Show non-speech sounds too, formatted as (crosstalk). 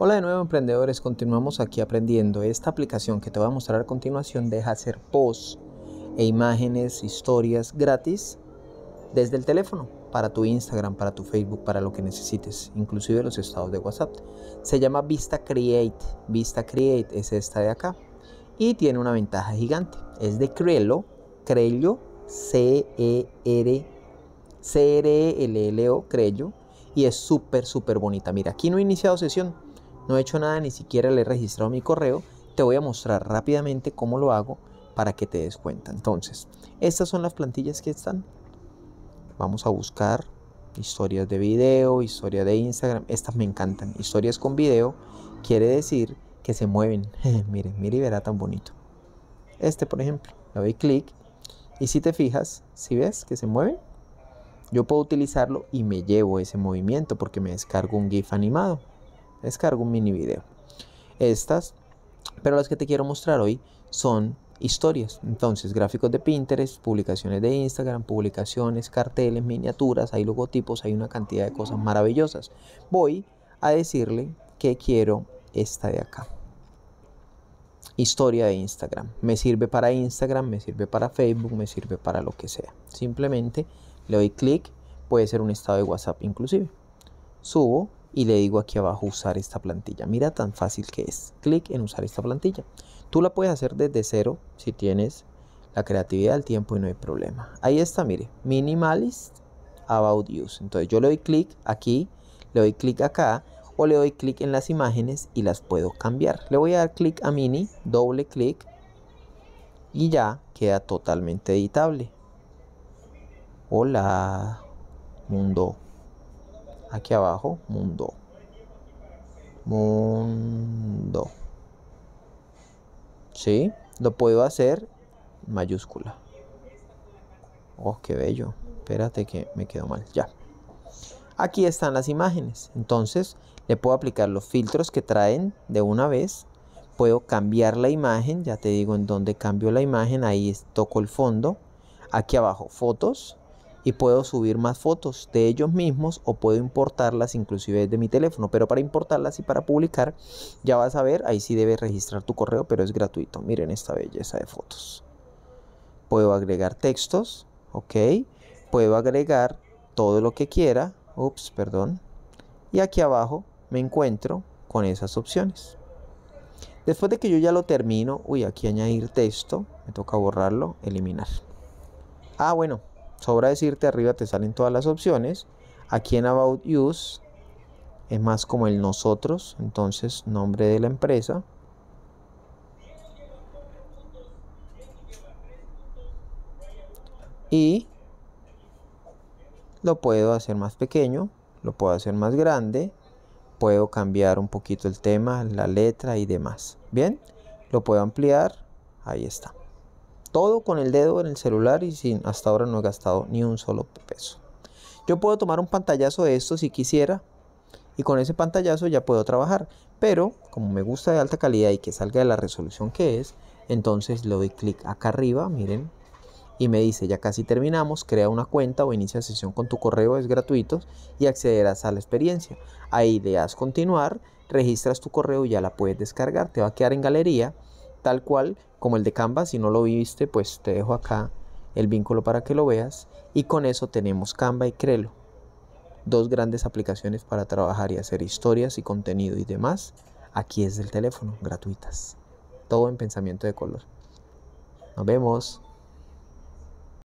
Hola de nuevo emprendedores, continuamos aquí aprendiendo. Esta aplicación que te voy a mostrar a continuación deja hacer posts e imágenes, historias gratis desde el teléfono para tu Instagram, para tu Facebook, para lo que necesites, inclusive los estados de WhatsApp. Se llama Vista Create. Vista Create es esta de acá y tiene una ventaja gigante. Es de Crelo, Crello, C E R C E L L O, Crello y es súper súper bonita. Mira, aquí no he iniciado sesión no he hecho nada, ni siquiera le he registrado mi correo. Te voy a mostrar rápidamente cómo lo hago para que te des cuenta. Entonces, estas son las plantillas que están. Vamos a buscar historias de video, historia de Instagram. Estas me encantan. Historias con video quiere decir que se mueven. (laughs) miren, miren y verá tan bonito. Este, por ejemplo, le doy clic y si te fijas, si ves que se mueve, yo puedo utilizarlo y me llevo ese movimiento porque me descargo un GIF animado descargo un mini video. Estas, pero las que te quiero mostrar hoy son historias. Entonces, gráficos de Pinterest, publicaciones de Instagram, publicaciones, carteles, miniaturas, hay logotipos, hay una cantidad de cosas maravillosas. Voy a decirle que quiero esta de acá. Historia de Instagram. Me sirve para Instagram, me sirve para Facebook, me sirve para lo que sea. Simplemente le doy clic, puede ser un estado de WhatsApp inclusive. Subo y le digo aquí abajo usar esta plantilla. Mira tan fácil que es. Clic en usar esta plantilla. Tú la puedes hacer desde cero si tienes la creatividad, el tiempo y no hay problema. Ahí está, mire, minimalist about use. Entonces yo le doy clic aquí, le doy clic acá o le doy clic en las imágenes y las puedo cambiar. Le voy a dar clic a mini, doble clic y ya queda totalmente editable. Hola, mundo aquí abajo, mundo. Mundo. ¿Sí? Lo puedo hacer mayúscula. Oh, qué bello. Espérate que me quedó mal. Ya. Aquí están las imágenes. Entonces, le puedo aplicar los filtros que traen de una vez. Puedo cambiar la imagen. Ya te digo en dónde cambio la imagen. Ahí toco el fondo. Aquí abajo, fotos y puedo subir más fotos de ellos mismos o puedo importarlas inclusive desde mi teléfono. Pero para importarlas y para publicar, ya vas a ver, ahí sí debes registrar tu correo, pero es gratuito. Miren esta belleza de fotos. Puedo agregar textos, ok. Puedo agregar todo lo que quiera. Ups, perdón. Y aquí abajo me encuentro con esas opciones. Después de que yo ya lo termino, uy, aquí añadir texto, me toca borrarlo, eliminar. Ah, bueno, Sobra decirte, arriba te salen todas las opciones. Aquí en About Use es más como el nosotros, entonces nombre de la empresa. Y lo puedo hacer más pequeño, lo puedo hacer más grande, puedo cambiar un poquito el tema, la letra y demás. Bien, lo puedo ampliar, ahí está. Todo con el dedo en el celular y sin hasta ahora no he gastado ni un solo peso. Yo puedo tomar un pantallazo de esto si quisiera y con ese pantallazo ya puedo trabajar. Pero como me gusta de alta calidad y que salga de la resolución que es, entonces le doy clic acá arriba, miren, y me dice ya casi terminamos, crea una cuenta o inicia sesión con tu correo, es gratuito y accederás a la experiencia. Ahí le das continuar, registras tu correo y ya la puedes descargar, te va a quedar en galería tal cual como el de Canva. Si no lo viste, pues te dejo acá el vínculo para que lo veas. Y con eso tenemos Canva y Crelo. Dos grandes aplicaciones para trabajar y hacer historias y contenido y demás. Aquí es del teléfono, gratuitas. Todo en pensamiento de color. Nos vemos.